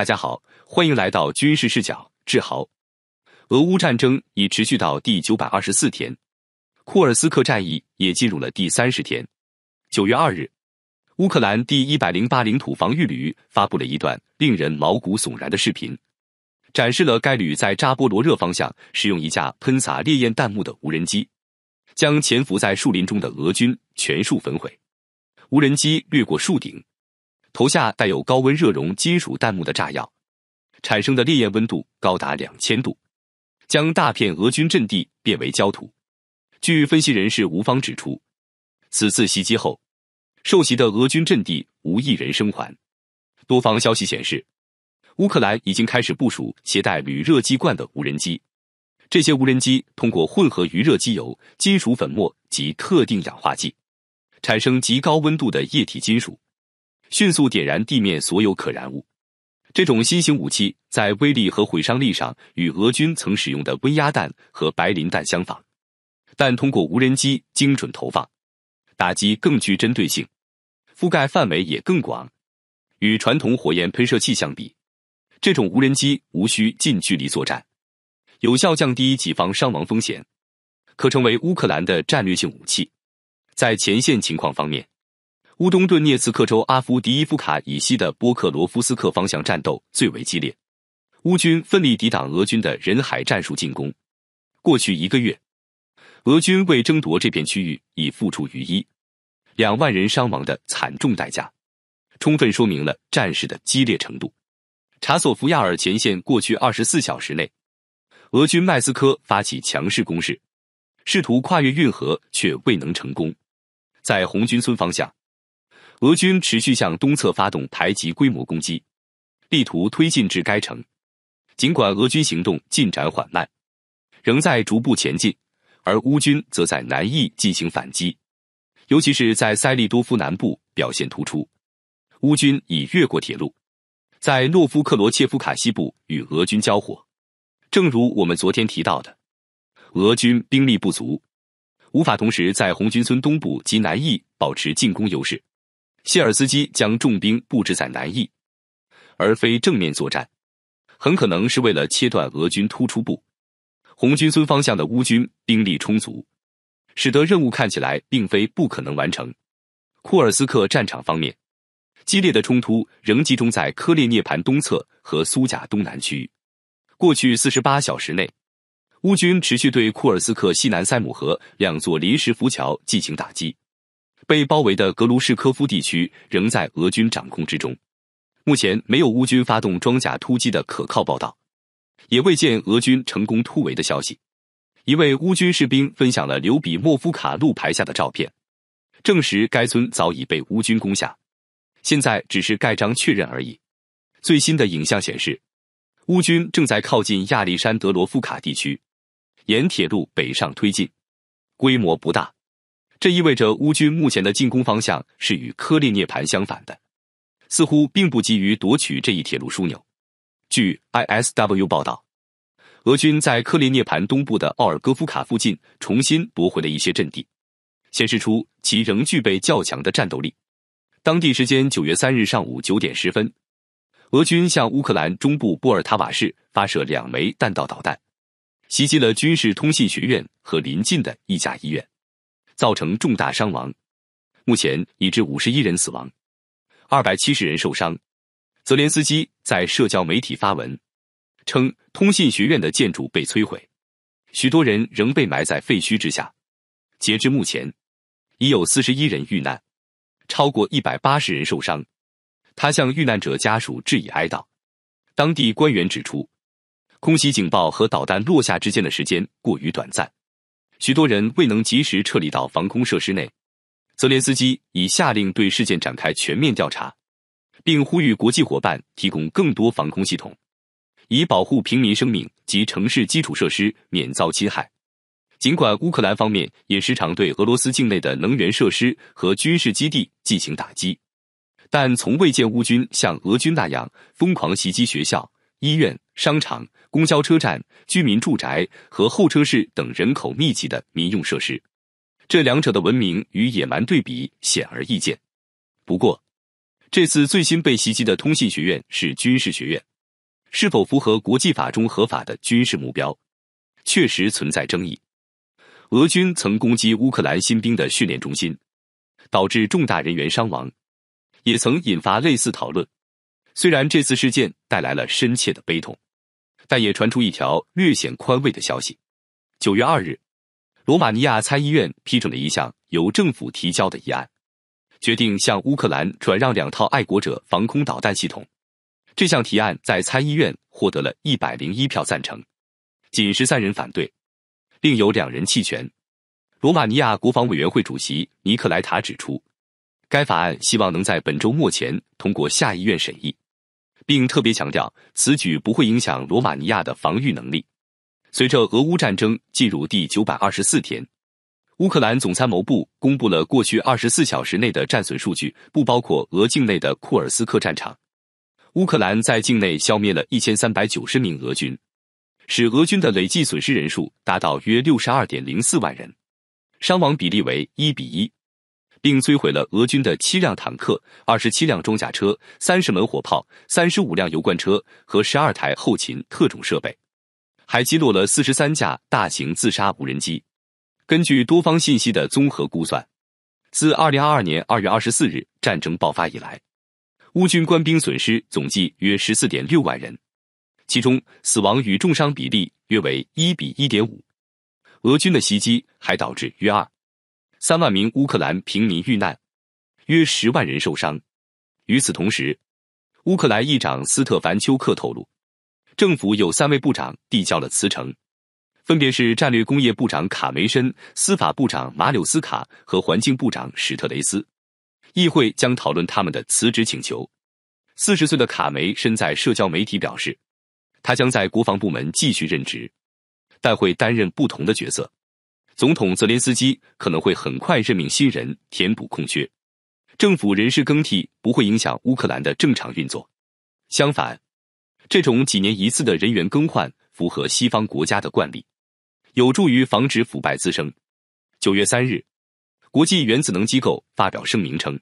大家好，欢迎来到军事视角。志豪，俄乌战争已持续到第九百二十四天，库尔斯克战役也进入了第三十天。九月二日，乌克兰第一百零八领土防御旅发布了一段令人毛骨悚然的视频，展示了该旅在扎波罗热方向使用一架喷洒烈焰弹幕的无人机，将潜伏在树林中的俄军全数焚毁。无人机掠过树顶。投下带有高温热熔金属弹幕的炸药，产生的烈焰温度高达两千度，将大片俄军阵地变为焦土。据分析人士吴方指出，此次袭击后，受袭的俄军阵地无一人生还。多方消息显示，乌克兰已经开始部署携带铝热剂罐的无人机，这些无人机通过混合余热机油、金属粉末及特定氧化剂，产生极高温度的液体金属。迅速点燃地面所有可燃物。这种新型武器在威力和毁伤力上与俄军曾使用的温压弹和白磷弹相仿，但通过无人机精准投放，打击更具针对性，覆盖范围也更广。与传统火焰喷射器相比，这种无人机无需近距离作战，有效降低己方伤亡风险，可成为乌克兰的战略性武器。在前线情况方面。乌东顿涅茨克州阿夫迪伊夫卡以西的波克罗夫斯克方向战斗最为激烈，乌军奋力抵挡俄军的人海战术进攻。过去一个月，俄军为争夺这片区域已付出逾一两万人伤亡的惨重代价，充分说明了战事的激烈程度。查索夫亚尔前线过去二十四小时内，俄军麦斯科发起强势攻势，试图跨越运河却未能成功。在红军村方向。俄军持续向东侧发动台级规模攻击，力图推进至该城。尽管俄军行动进展缓慢，仍在逐步前进，而乌军则在南翼进行反击，尤其是在塞利多夫南部表现突出。乌军已越过铁路，在诺夫克罗切夫卡西部与俄军交火。正如我们昨天提到的，俄军兵力不足，无法同时在红军村东部及南翼保持进攻优势。谢尔斯基将重兵布置在南翼，而非正面作战，很可能是为了切断俄军突出部。红军村方向的乌军兵力充足，使得任务看起来并非不可能完成。库尔斯克战场方面，激烈的冲突仍集中在科列涅盘东侧和苏贾东南区过去四十八小时内，乌军持续对库尔斯克西南塞姆河两座临时浮桥进行打击。被包围的格卢什科夫地区仍在俄军掌控之中，目前没有乌军发动装甲突击的可靠报道，也未见俄军成功突围的消息。一位乌军士兵分享了留比莫夫卡路牌下的照片，证实该村早已被乌军攻下，现在只是盖章确认而已。最新的影像显示，乌军正在靠近亚历山德罗夫卡地区，沿铁路北上推进，规模不大。这意味着乌军目前的进攻方向是与科列涅盘相反的，似乎并不急于夺取这一铁路枢纽。据 ISW 报道，俄军在科列涅盘东部的奥尔戈夫卡附近重新夺回了一些阵地，显示出其仍具备较强的战斗力。当地时间九月三日上午九点十分，俄军向乌克兰中部波尔塔瓦市发射两枚弹道导弹，袭击了军事通信学院和临近的一家医院。造成重大伤亡，目前已致五十一人死亡，二百七十人受伤。泽连斯基在社交媒体发文称，通信学院的建筑被摧毁，许多人仍被埋在废墟之下。截至目前，已有四十一人遇难，超过一百八十人受伤。他向遇难者家属致以哀悼。当地官员指出，空袭警报和导弹落下之间的时间过于短暂。许多人未能及时撤离到防空设施内。泽连斯基已下令对事件展开全面调查，并呼吁国际伙伴提供更多防空系统，以保护平民生命及城市基础设施免遭侵害。尽管乌克兰方面也时常对俄罗斯境内的能源设施和军事基地进行打击，但从未见乌军像俄军那样疯狂袭击学校、医院。商场、公交车站、居民住宅和候车室等人口密集的民用设施，这两者的文明与野蛮对比显而易见。不过，这次最新被袭击的通信学院是军事学院，是否符合国际法中合法的军事目标，确实存在争议。俄军曾攻击乌克兰新兵的训练中心，导致重大人员伤亡，也曾引发类似讨论。虽然这次事件带来了深切的悲痛。但也传出一条略显宽慰的消息。九月二日，罗马尼亚参议院批准了一项由政府提交的议案，决定向乌克兰转让两套爱国者防空导弹系统。这项提案在参议院获得了一百零一票赞成，仅十三人反对，另有两人弃权。罗马尼亚国防委员会主席尼克莱塔指出，该法案希望能在本周末前通过下议院审议。并特别强调，此举不会影响罗马尼亚的防御能力。随着俄乌战争进入第九百二十四天，乌克兰总参谋部公布了过去二十四小时内的战损数据，不包括俄境内的库尔斯克战场。乌克兰在境内消灭了一千三百九十名俄军，使俄军的累计损失人数达到约六十二点零四万人，伤亡比例为一比一。并摧毁了俄军的七辆坦克、二十七辆装甲车、三十门火炮、三十五辆油罐车和十二台后勤特种设备，还击落了四十三架大型自杀无人机。根据多方信息的综合估算，自二零二二年二月二十四日战争爆发以来，乌军官兵损失总计约十四点六万人，其中死亡与重伤比例约为一比一点五。俄军的袭击还导致约二。三万名乌克兰平民遇难，约十万人受伤。与此同时，乌克兰议长斯特凡丘克透露，政府有三位部长递交了辞呈，分别是战略工业部长卡梅申、司法部长马柳斯卡和环境部长史特雷斯。议会将讨论他们的辞职请求。四十岁的卡梅身在社交媒体表示，他将在国防部门继续任职，但会担任不同的角色。总统泽连斯基可能会很快任命新人填补空缺，政府人事更替不会影响乌克兰的正常运作。相反，这种几年一次的人员更换符合西方国家的惯例，有助于防止腐败滋生。九月三日，国际原子能机构发表声明称，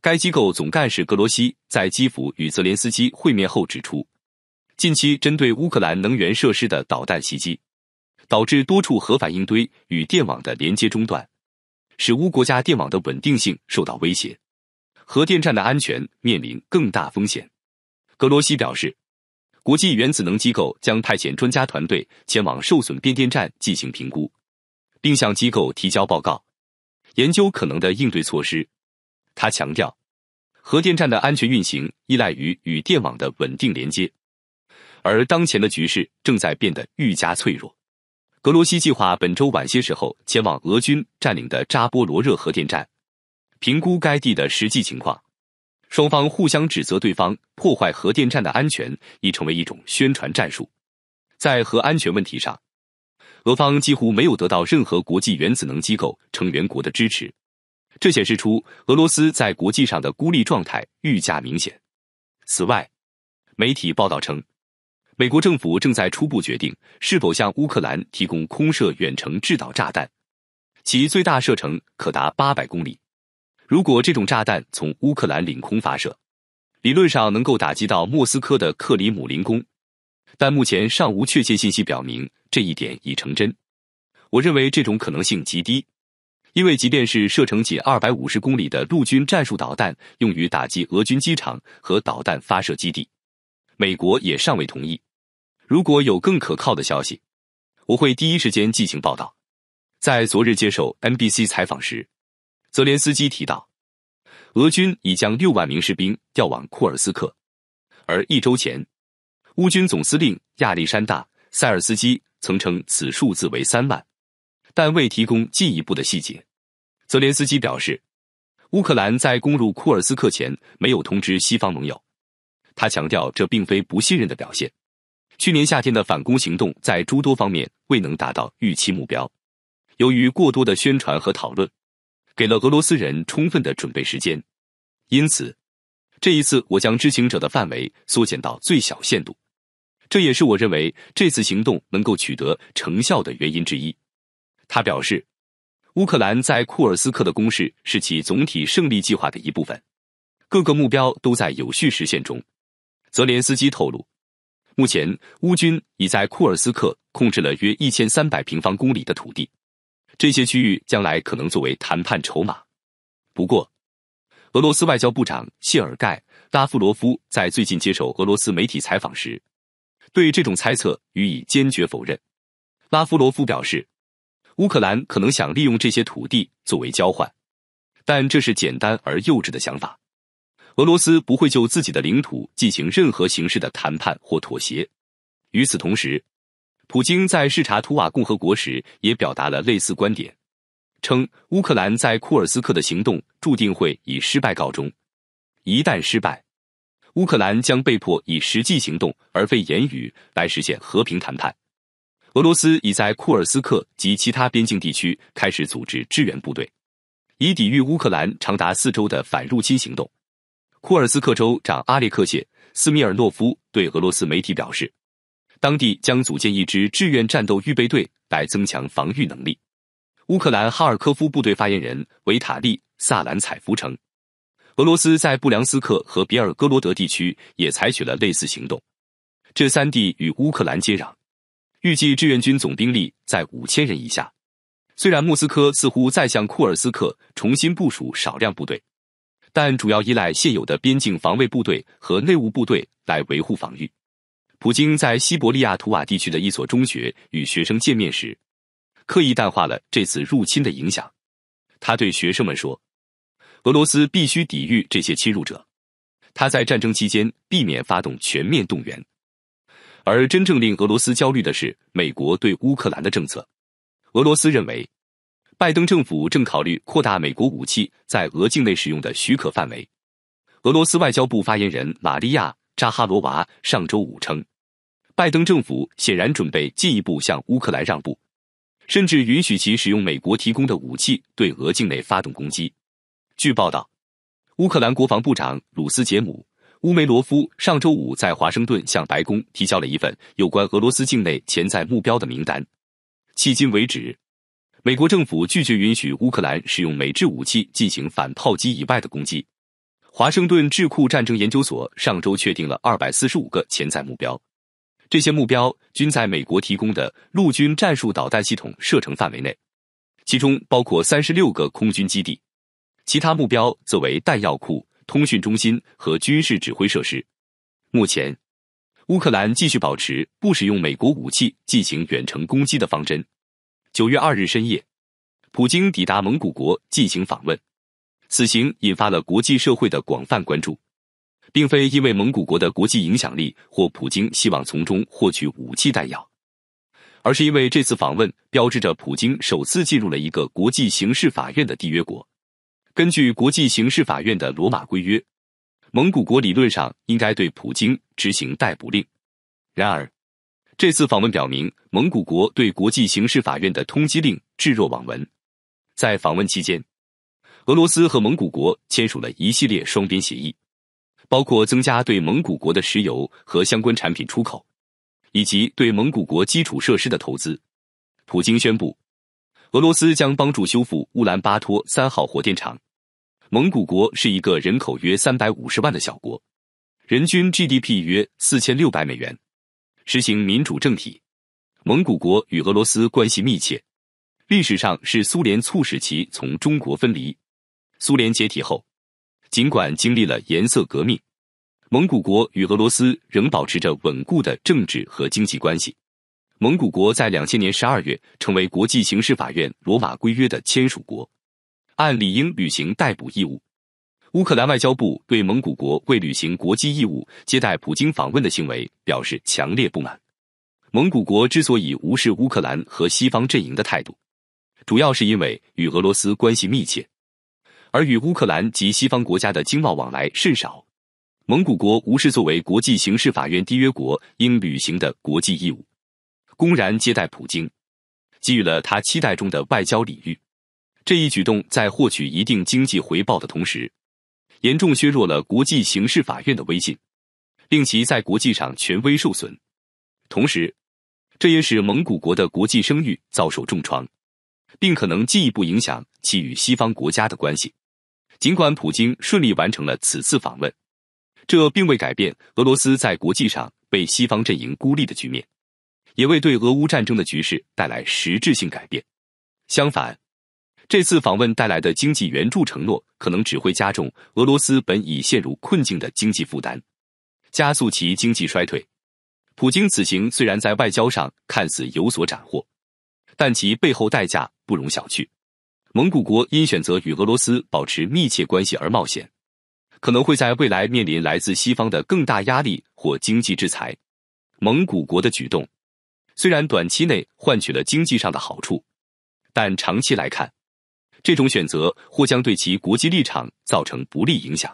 该机构总干事格罗西在基辅与泽连斯基会面后指出，近期针对乌克兰能源设施的导弹袭击。导致多处核反应堆与电网的连接中断，使乌国家电网的稳定性受到威胁，核电站的安全面临更大风险。格罗西表示，国际原子能机构将派遣专家团队前往受损变电站进行评估，并向机构提交报告，研究可能的应对措施。他强调，核电站的安全运行依赖于与电网的稳定连接，而当前的局势正在变得愈加脆弱。格罗西计划本周晚些时候前往俄军占领的扎波罗热核电站，评估该地的实际情况。双方互相指责对方破坏核电站的安全已成为一种宣传战术。在核安全问题上，俄方几乎没有得到任何国际原子能机构成员国的支持，这显示出俄罗斯在国际上的孤立状态愈加明显。此外，媒体报道称。美国政府正在初步决定是否向乌克兰提供空射远程制导炸弹，其最大射程可达八百公里。如果这种炸弹从乌克兰领空发射，理论上能够打击到莫斯科的克里姆林宫，但目前尚无确切信息表明这一点已成真。我认为这种可能性极低，因为即便是射程仅二百五十公里的陆军战术导弹，用于打击俄军机场和导弹发射基地，美国也尚未同意。如果有更可靠的消息，我会第一时间进行报道。在昨日接受 NBC 采访时，泽连斯基提到，俄军已将六万名士兵调往库尔斯克，而一周前，乌军总司令亚历山大·塞尔斯基曾称此数字为三万，但未提供进一步的细节。泽连斯基表示，乌克兰在攻入库尔斯克前没有通知西方盟友，他强调这并非不信任的表现。去年夏天的反攻行动在诸多方面未能达到预期目标，由于过多的宣传和讨论，给了俄罗斯人充分的准备时间，因此这一次我将知情者的范围缩减到最小限度，这也是我认为这次行动能够取得成效的原因之一。他表示，乌克兰在库尔斯克的攻势是其总体胜利计划的一部分，各个目标都在有序实现中。泽连斯基透露。目前，乌军已在库尔斯克控制了约一千三百平方公里的土地，这些区域将来可能作为谈判筹码。不过，俄罗斯外交部长谢尔盖·拉夫罗夫在最近接受俄罗斯媒体采访时，对这种猜测予以坚决否认。拉夫罗夫表示，乌克兰可能想利用这些土地作为交换，但这是简单而幼稚的想法。俄罗斯不会就自己的领土进行任何形式的谈判或妥协。与此同时，普京在视察图瓦共和国时也表达了类似观点，称乌克兰在库尔斯克的行动注定会以失败告终。一旦失败，乌克兰将被迫以实际行动而非言语来实现和平谈判。俄罗斯已在库尔斯克及其他边境地区开始组织支援部队，以抵御乌克兰长达四周的反入侵行动。库尔斯克州长阿列克谢·斯米尔诺夫对俄罗斯媒体表示，当地将组建一支志愿战斗预备队来增强防御能力。乌克兰哈尔科夫部队发言人维塔利·萨兰采夫称，俄罗斯在布良斯克和比尔哥罗德地区也采取了类似行动。这三地与乌克兰接壤，预计志愿军总兵力在五千人以下。虽然莫斯科似乎在向库尔斯克重新部署少量部队。但主要依赖现有的边境防卫部队和内务部队来维护防御。普京在西伯利亚图瓦地区的一所中学与学生见面时，刻意淡化了这次入侵的影响。他对学生们说：“俄罗斯必须抵御这些侵入者。”他在战争期间避免发动全面动员，而真正令俄罗斯焦虑的是美国对乌克兰的政策。俄罗斯认为。拜登政府正考虑扩大美国武器在俄境内使用的许可范围。俄罗斯外交部发言人玛利亚·扎哈罗娃上周五称，拜登政府显然准备进一步向乌克兰让步，甚至允许其使用美国提供的武器对俄境内发动攻击。据报道，乌克兰国防部长鲁斯杰姆·乌梅罗夫上周五在华盛顿向白宫提交了一份有关俄罗斯境内潜在目标的名单。迄今为止。美国政府拒绝允许乌克兰使用美制武器进行反炮击以外的攻击。华盛顿智库战争研究所上周确定了二百四十五个潜在目标，这些目标均在美国提供的陆军战术导弹系统射程范围内，其中包括三十六个空军基地，其他目标则为弹药库、通讯中心和军事指挥设施。目前，乌克兰继续保持不使用美国武器进行远程攻击的方针。九月二日深夜，普京抵达蒙古国进行访问，此行引发了国际社会的广泛关注。并非因为蒙古国的国际影响力或普京希望从中获取武器弹药，而是因为这次访问标志着普京首次进入了一个国际刑事法院的缔约国。根据国际刑事法院的罗马规约，蒙古国理论上应该对普京执行逮捕令，然而。这次访问表明，蒙古国对国际刑事法院的通缉令置若罔闻。在访问期间，俄罗斯和蒙古国签署了一系列双边协议，包括增加对蒙古国的石油和相关产品出口，以及对蒙古国基础设施的投资。普京宣布，俄罗斯将帮助修复乌兰巴托三号火电厂。蒙古国是一个人口约三百五十万的小国，人均 GDP 约四千六百美元。实行民主政体，蒙古国与俄罗斯关系密切，历史上是苏联促使其从中国分离。苏联解体后，尽管经历了颜色革命，蒙古国与俄罗斯仍保持着稳固的政治和经济关系。蒙古国在两千年十二月成为国际刑事法院罗马规约的签署国，按理应履行逮捕义务。乌克兰外交部对蒙古国未履行国际义务、接待普京访问的行为表示强烈不满。蒙古国之所以无视乌克兰和西方阵营的态度，主要是因为与俄罗斯关系密切，而与乌克兰及西方国家的经贸往来甚少。蒙古国无视作为国际刑事法院缔约国应履行的国际义务，公然接待普京，给予了他期待中的外交礼遇。这一举动在获取一定经济回报的同时。严重削弱了国际刑事法院的威信，令其在国际上权威受损。同时，这也使蒙古国的国际声誉遭受重创，并可能进一步影响其与西方国家的关系。尽管普京顺利完成了此次访问，这并未改变俄罗斯在国际上被西方阵营孤立的局面，也未对俄乌战争的局势带来实质性改变。相反，这次访问带来的经济援助承诺，可能只会加重俄罗斯本已陷入困境的经济负担，加速其经济衰退。普京此行虽然在外交上看似有所斩获，但其背后代价不容小觑。蒙古国因选择与俄罗斯保持密切关系而冒险，可能会在未来面临来自西方的更大压力或经济制裁。蒙古国的举动虽然短期内换取了经济上的好处，但长期来看，这种选择或将对其国际立场造成不利影响。